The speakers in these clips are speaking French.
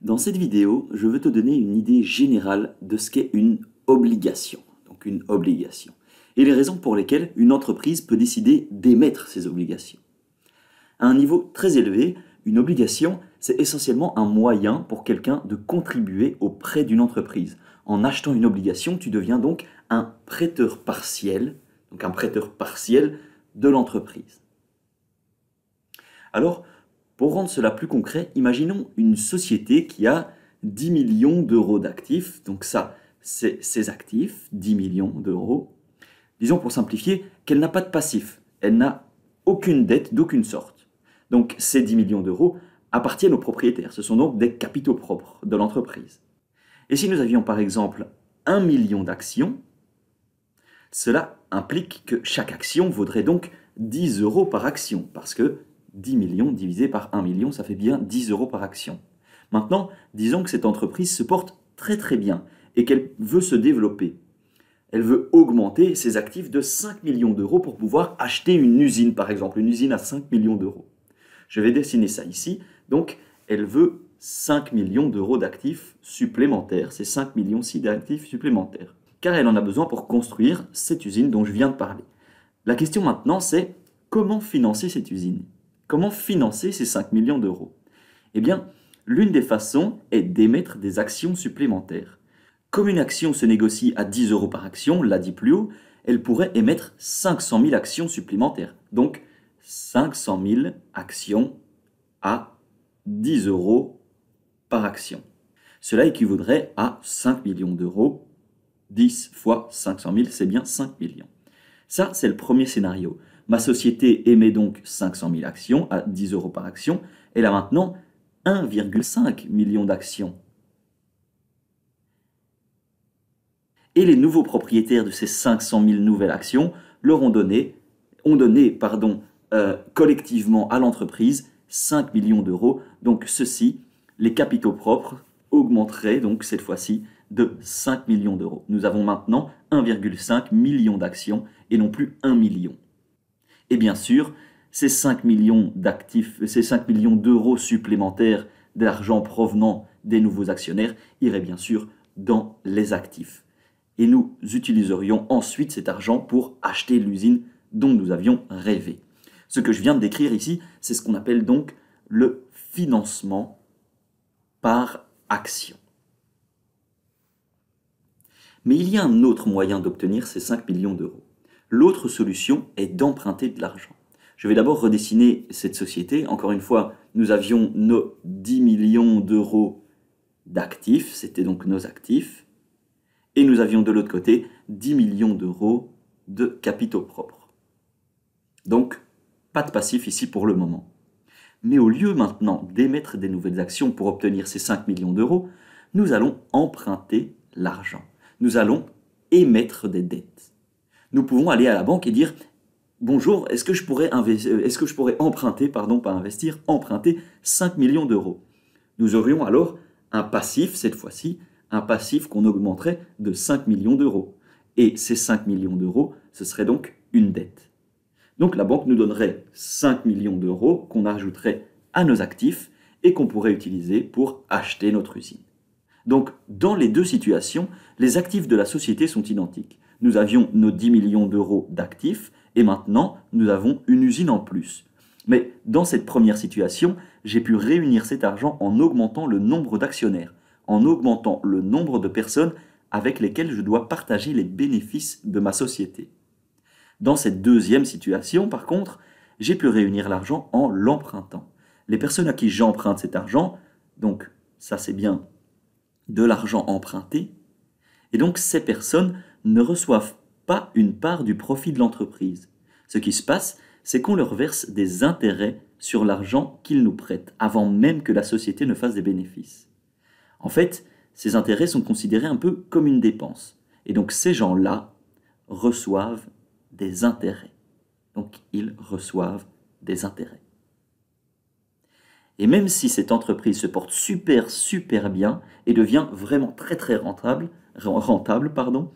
Dans cette vidéo, je veux te donner une idée générale de ce qu'est une obligation. Donc une obligation. Et les raisons pour lesquelles une entreprise peut décider d'émettre ses obligations. À un niveau très élevé, une obligation, c'est essentiellement un moyen pour quelqu'un de contribuer auprès d'une entreprise. En achetant une obligation, tu deviens donc un prêteur partiel, donc un prêteur partiel de l'entreprise. Alors, pour rendre cela plus concret, imaginons une société qui a 10 millions d'euros d'actifs. Donc ça, c'est ses actifs, 10 millions d'euros. Disons pour simplifier qu'elle n'a pas de passif. Elle n'a aucune dette d'aucune sorte. Donc ces 10 millions d'euros appartiennent aux propriétaires. Ce sont donc des capitaux propres de l'entreprise. Et si nous avions par exemple 1 million d'actions, cela implique que chaque action vaudrait donc 10 euros par action, parce que 10 millions divisé par 1 million, ça fait bien 10 euros par action. Maintenant, disons que cette entreprise se porte très très bien et qu'elle veut se développer. Elle veut augmenter ses actifs de 5 millions d'euros pour pouvoir acheter une usine, par exemple, une usine à 5 millions d'euros. Je vais dessiner ça ici. Donc, elle veut 5 millions d'euros d'actifs supplémentaires. C'est 5 millions ci d'actifs supplémentaires. Car elle en a besoin pour construire cette usine dont je viens de parler. La question maintenant, c'est comment financer cette usine Comment financer ces 5 millions d'euros Eh bien, l'une des façons est d'émettre des actions supplémentaires. Comme une action se négocie à 10 euros par action, l'a dit plus haut, elle pourrait émettre 500 000 actions supplémentaires. Donc 500 000 actions à 10 euros par action. Cela équivaudrait à 5 millions d'euros. 10 fois 500 000, c'est bien 5 millions. Ça, c'est le premier scénario. Ma société émet donc 500 000 actions à 10 euros par action. Elle a maintenant 1,5 million d'actions. Et les nouveaux propriétaires de ces 500 000 nouvelles actions leur ont donné, ont donné pardon, euh, collectivement à l'entreprise 5 millions d'euros. Donc ceci, les capitaux propres augmenteraient donc cette fois-ci de 5 millions d'euros. Nous avons maintenant 1,5 million d'actions et non plus 1 million. Et bien sûr, ces 5 millions d'actifs, ces 5 millions d'euros supplémentaires d'argent provenant des nouveaux actionnaires iraient bien sûr dans les actifs. Et nous utiliserions ensuite cet argent pour acheter l'usine dont nous avions rêvé. Ce que je viens de décrire ici, c'est ce qu'on appelle donc le financement par action. Mais il y a un autre moyen d'obtenir ces 5 millions d'euros. L'autre solution est d'emprunter de l'argent. Je vais d'abord redessiner cette société. Encore une fois, nous avions nos 10 millions d'euros d'actifs, c'était donc nos actifs, et nous avions de l'autre côté 10 millions d'euros de capitaux propres. Donc, pas de passif ici pour le moment. Mais au lieu maintenant d'émettre des nouvelles actions pour obtenir ces 5 millions d'euros, nous allons emprunter l'argent. Nous allons émettre des dettes nous pouvons aller à la banque et dire Bonjour, est-ce que, je pourrais euh, emprunter, pardon, pas investir, emprunter 5 millions d'euros Nous aurions alors un passif, cette fois-ci, un passif qu'on augmenterait de 5 millions d'euros. Et ces 5 millions d'euros, ce serait donc une dette. Donc la banque nous donnerait 5 millions d'euros qu'on ajouterait à nos actifs et qu'on pourrait utiliser pour acheter notre usine. Donc dans les deux situations, les actifs de la société sont identiques nous avions nos 10 millions d'euros d'actifs et maintenant nous avons une usine en plus. Mais dans cette première situation, j'ai pu réunir cet argent en augmentant le nombre d'actionnaires, en augmentant le nombre de personnes avec lesquelles je dois partager les bénéfices de ma société. Dans cette deuxième situation, par contre, j'ai pu réunir l'argent en l'empruntant. Les personnes à qui j'emprunte cet argent, donc ça c'est bien de l'argent emprunté, et donc ces personnes ne reçoivent pas une part du profit de l'entreprise. Ce qui se passe, c'est qu'on leur verse des intérêts sur l'argent qu'ils nous prêtent, avant même que la société ne fasse des bénéfices. En fait, ces intérêts sont considérés un peu comme une dépense. Et donc ces gens-là reçoivent des intérêts. Donc ils reçoivent des intérêts. Et même si cette entreprise se porte super super bien et devient vraiment très très rentable, rentable pardon,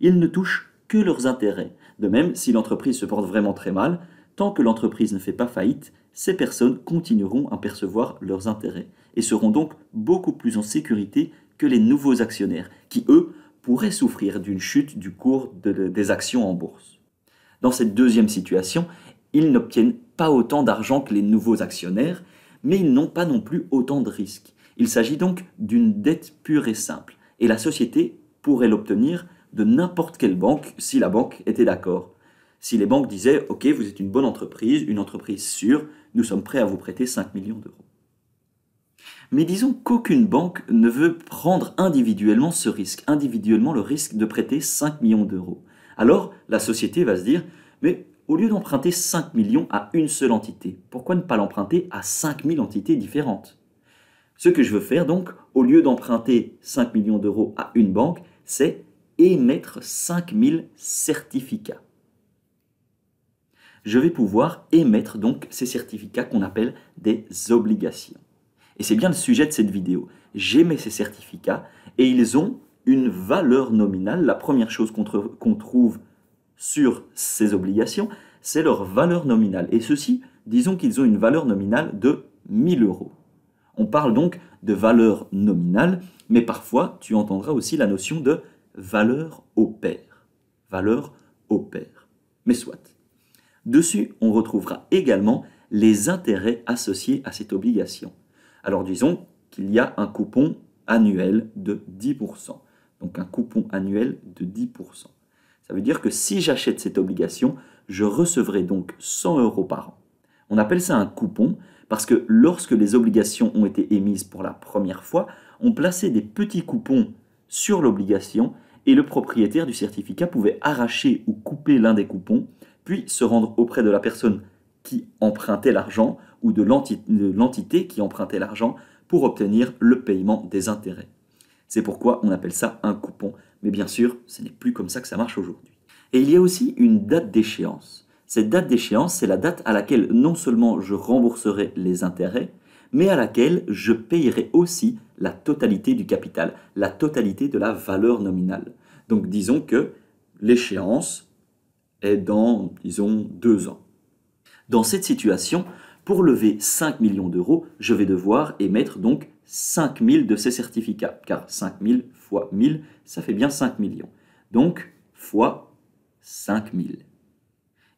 ils ne touchent que leurs intérêts. De même, si l'entreprise se porte vraiment très mal, tant que l'entreprise ne fait pas faillite, ces personnes continueront à percevoir leurs intérêts et seront donc beaucoup plus en sécurité que les nouveaux actionnaires, qui eux pourraient souffrir d'une chute du cours des actions en bourse. Dans cette deuxième situation, ils n'obtiennent pas autant d'argent que les nouveaux actionnaires, mais ils n'ont pas non plus autant de risques. Il s'agit donc d'une dette pure et simple, et la société pourrait l'obtenir de n'importe quelle banque si la banque était d'accord. Si les banques disaient Ok, vous êtes une bonne entreprise, une entreprise sûre, nous sommes prêts à vous prêter 5 millions d'euros. Mais disons qu'aucune banque ne veut prendre individuellement ce risque, individuellement le risque de prêter 5 millions d'euros. Alors la société va se dire Mais au lieu d'emprunter 5 millions à une seule entité, pourquoi ne pas l'emprunter à 5000 entités différentes Ce que je veux faire donc, au lieu d'emprunter 5 millions d'euros à une banque, c'est émettre 5000 certificats. Je vais pouvoir émettre donc ces certificats qu'on appelle des obligations. Et c'est bien le sujet de cette vidéo. J'émets ces certificats et ils ont une valeur nominale. La première chose qu'on trouve sur ces obligations, c'est leur valeur nominale. Et ceci, disons qu'ils ont une valeur nominale de 1000 euros. On parle donc de valeur nominale, mais parfois tu entendras aussi la notion de valeur opère. Valeur opère. Mais soit. Dessus, on retrouvera également les intérêts associés à cette obligation. Alors disons qu'il y a un coupon annuel de 10%. Donc un coupon annuel de 10%. Ça veut dire que si j'achète cette obligation, je recevrai donc 100 euros par an. On appelle ça un coupon parce que lorsque les obligations ont été émises pour la première fois, on plaçait des petits coupons sur l'obligation et le propriétaire du certificat pouvait arracher ou couper l'un des coupons, puis se rendre auprès de la personne qui empruntait l'argent ou de l'entité qui empruntait l'argent pour obtenir le paiement des intérêts. C'est pourquoi on appelle ça un coupon. Mais bien sûr, ce n'est plus comme ça que ça marche aujourd'hui. Et il y a aussi une date d'échéance. Cette date d'échéance, c'est la date à laquelle non seulement je rembourserai les intérêts, mais à laquelle je payerai aussi la totalité du capital, la totalité de la valeur nominale. Donc disons que l'échéance est dans, disons, deux ans. Dans cette situation, pour lever 5 millions d'euros, je vais devoir émettre donc 5 000 de ces certificats, car 5 000 fois 1000, ça fait bien 5 millions. Donc, fois 5 000.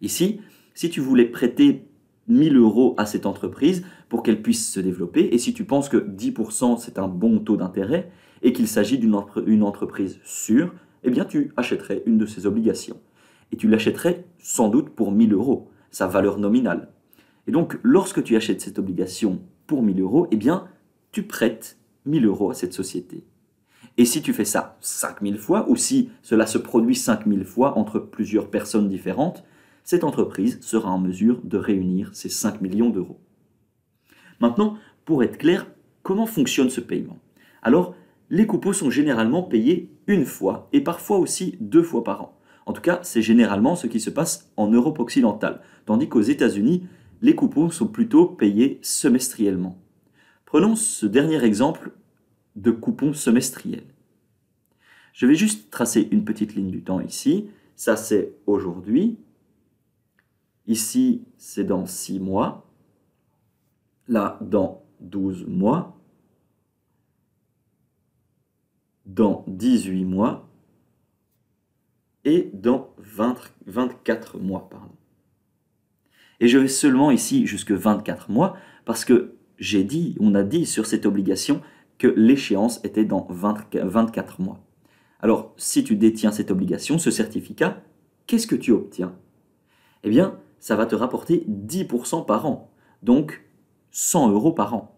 Ici, si tu voulais prêter 1000 euros à cette entreprise, pour qu'elle puisse se développer. Et si tu penses que 10% c'est un bon taux d'intérêt et qu'il s'agit d'une entreprise sûre, eh bien tu achèterais une de ces obligations. Et tu l'achèterais sans doute pour 1000 euros, sa valeur nominale. Et donc lorsque tu achètes cette obligation pour 1000 euros, eh bien tu prêtes 1000 euros à cette société. Et si tu fais ça 5000 fois, ou si cela se produit 5000 fois entre plusieurs personnes différentes, cette entreprise sera en mesure de réunir ces 5 millions d'euros. Maintenant, pour être clair, comment fonctionne ce paiement Alors, les coupons sont généralement payés une fois et parfois aussi deux fois par an. En tout cas, c'est généralement ce qui se passe en Europe occidentale, tandis qu'aux États-Unis, les coupons sont plutôt payés semestriellement. Prenons ce dernier exemple de coupon semestriel. Je vais juste tracer une petite ligne du temps ici. Ça, c'est aujourd'hui. Ici, c'est dans 6 mois là dans 12 mois, dans 18 mois et dans 24 mois. Pardon. Et je vais seulement ici jusque 24 mois parce que j'ai dit, on a dit sur cette obligation que l'échéance était dans 24 mois. Alors, si tu détiens cette obligation, ce certificat, qu'est-ce que tu obtiens Eh bien, ça va te rapporter 10% par an. Donc, 100 euros par an.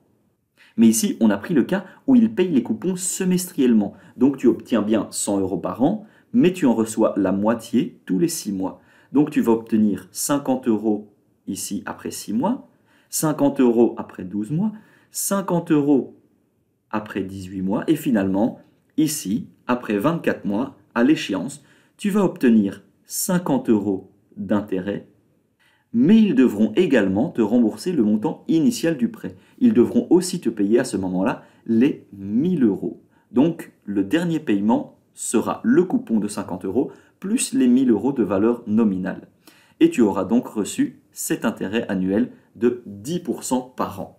Mais ici, on a pris le cas où il paye les coupons semestriellement. Donc tu obtiens bien 100 euros par an, mais tu en reçois la moitié tous les 6 mois. Donc tu vas obtenir 50 euros ici après 6 mois, 50 euros après 12 mois, 50 euros après 18 mois, et finalement, ici, après 24 mois, à l'échéance, tu vas obtenir 50 euros d'intérêt mais ils devront également te rembourser le montant initial du prêt. Ils devront aussi te payer à ce moment-là les 1000 euros. Donc le dernier paiement sera le coupon de 50 euros plus les 1000 euros de valeur nominale. Et tu auras donc reçu cet intérêt annuel de 10% par an.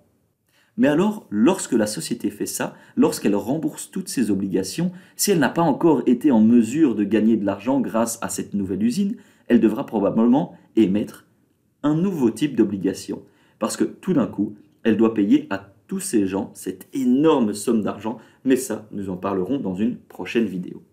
Mais alors, lorsque la société fait ça, lorsqu'elle rembourse toutes ses obligations, si elle n'a pas encore été en mesure de gagner de l'argent grâce à cette nouvelle usine, elle devra probablement émettre un nouveau type d'obligation. Parce que tout d'un coup, elle doit payer à tous ces gens cette énorme somme d'argent, mais ça, nous en parlerons dans une prochaine vidéo.